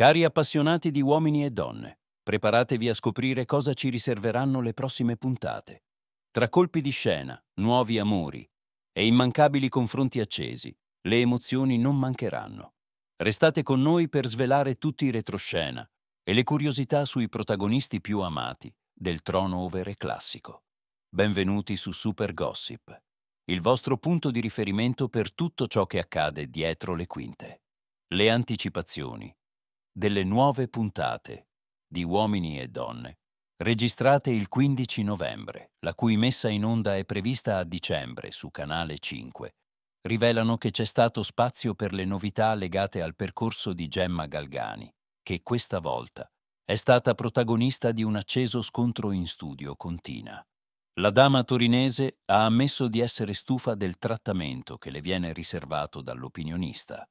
Cari appassionati di uomini e donne, preparatevi a scoprire cosa ci riserveranno le prossime puntate. Tra colpi di scena, nuovi amori e immancabili confronti accesi, le emozioni non mancheranno. Restate con noi per svelare tutti i retroscena e le curiosità sui protagonisti più amati del trono overe classico. Benvenuti su Super Gossip, il vostro punto di riferimento per tutto ciò che accade dietro le quinte. Le anticipazioni delle nuove puntate di Uomini e Donne, registrate il 15 novembre, la cui messa in onda è prevista a dicembre su Canale 5, rivelano che c'è stato spazio per le novità legate al percorso di Gemma Galgani, che questa volta è stata protagonista di un acceso scontro in studio con Tina. La dama torinese ha ammesso di essere stufa del trattamento che le viene riservato dall'opinionista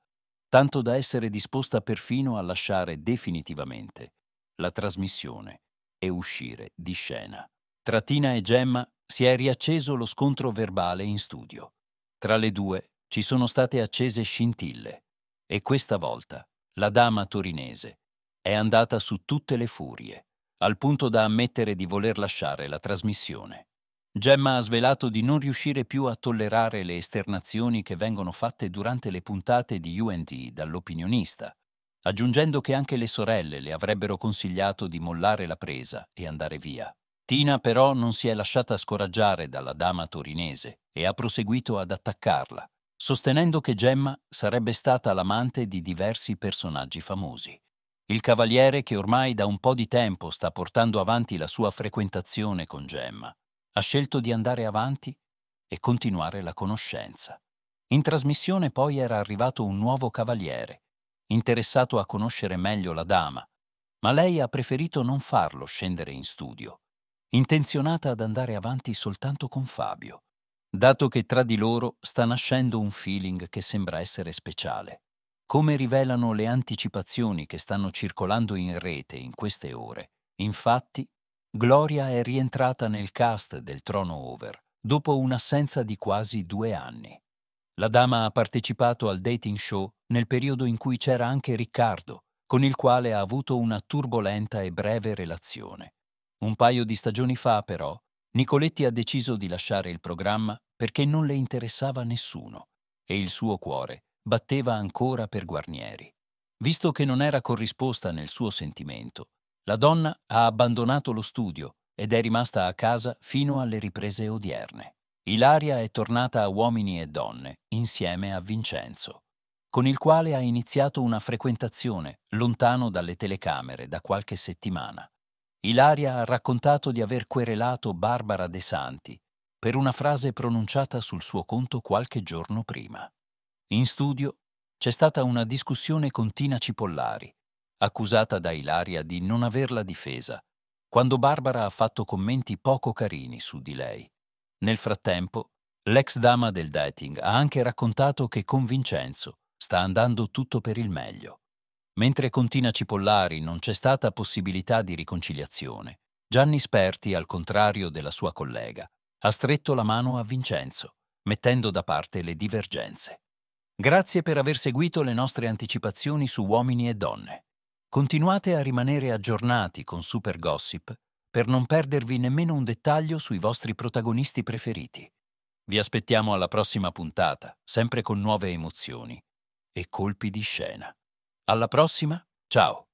tanto da essere disposta perfino a lasciare definitivamente la trasmissione e uscire di scena. Tra Tina e Gemma si è riacceso lo scontro verbale in studio. Tra le due ci sono state accese scintille e questa volta la dama torinese è andata su tutte le furie, al punto da ammettere di voler lasciare la trasmissione. Gemma ha svelato di non riuscire più a tollerare le esternazioni che vengono fatte durante le puntate di UNT dall'opinionista, aggiungendo che anche le sorelle le avrebbero consigliato di mollare la presa e andare via. Tina però non si è lasciata scoraggiare dalla dama torinese e ha proseguito ad attaccarla, sostenendo che Gemma sarebbe stata l'amante di diversi personaggi famosi. Il cavaliere che ormai da un po' di tempo sta portando avanti la sua frequentazione con Gemma ha scelto di andare avanti e continuare la conoscenza. In trasmissione poi era arrivato un nuovo cavaliere, interessato a conoscere meglio la dama, ma lei ha preferito non farlo scendere in studio, intenzionata ad andare avanti soltanto con Fabio, dato che tra di loro sta nascendo un feeling che sembra essere speciale. Come rivelano le anticipazioni che stanno circolando in rete in queste ore, infatti Gloria è rientrata nel cast del Trono Over dopo un'assenza di quasi due anni. La dama ha partecipato al dating show nel periodo in cui c'era anche Riccardo, con il quale ha avuto una turbolenta e breve relazione. Un paio di stagioni fa, però, Nicoletti ha deciso di lasciare il programma perché non le interessava nessuno e il suo cuore batteva ancora per Guarnieri. Visto che non era corrisposta nel suo sentimento, la donna ha abbandonato lo studio ed è rimasta a casa fino alle riprese odierne. Ilaria è tornata a Uomini e Donne insieme a Vincenzo, con il quale ha iniziato una frequentazione lontano dalle telecamere da qualche settimana. Ilaria ha raccontato di aver querelato Barbara De Santi per una frase pronunciata sul suo conto qualche giorno prima. In studio c'è stata una discussione con Tina Cipollari, accusata da Ilaria di non averla difesa, quando Barbara ha fatto commenti poco carini su di lei. Nel frattempo, l'ex dama del dating ha anche raccontato che con Vincenzo sta andando tutto per il meglio. Mentre con Tina Cipollari non c'è stata possibilità di riconciliazione, Gianni Sperti, al contrario della sua collega, ha stretto la mano a Vincenzo, mettendo da parte le divergenze. Grazie per aver seguito le nostre anticipazioni su uomini e donne. Continuate a rimanere aggiornati con Super Gossip per non perdervi nemmeno un dettaglio sui vostri protagonisti preferiti. Vi aspettiamo alla prossima puntata, sempre con nuove emozioni e colpi di scena. Alla prossima, ciao!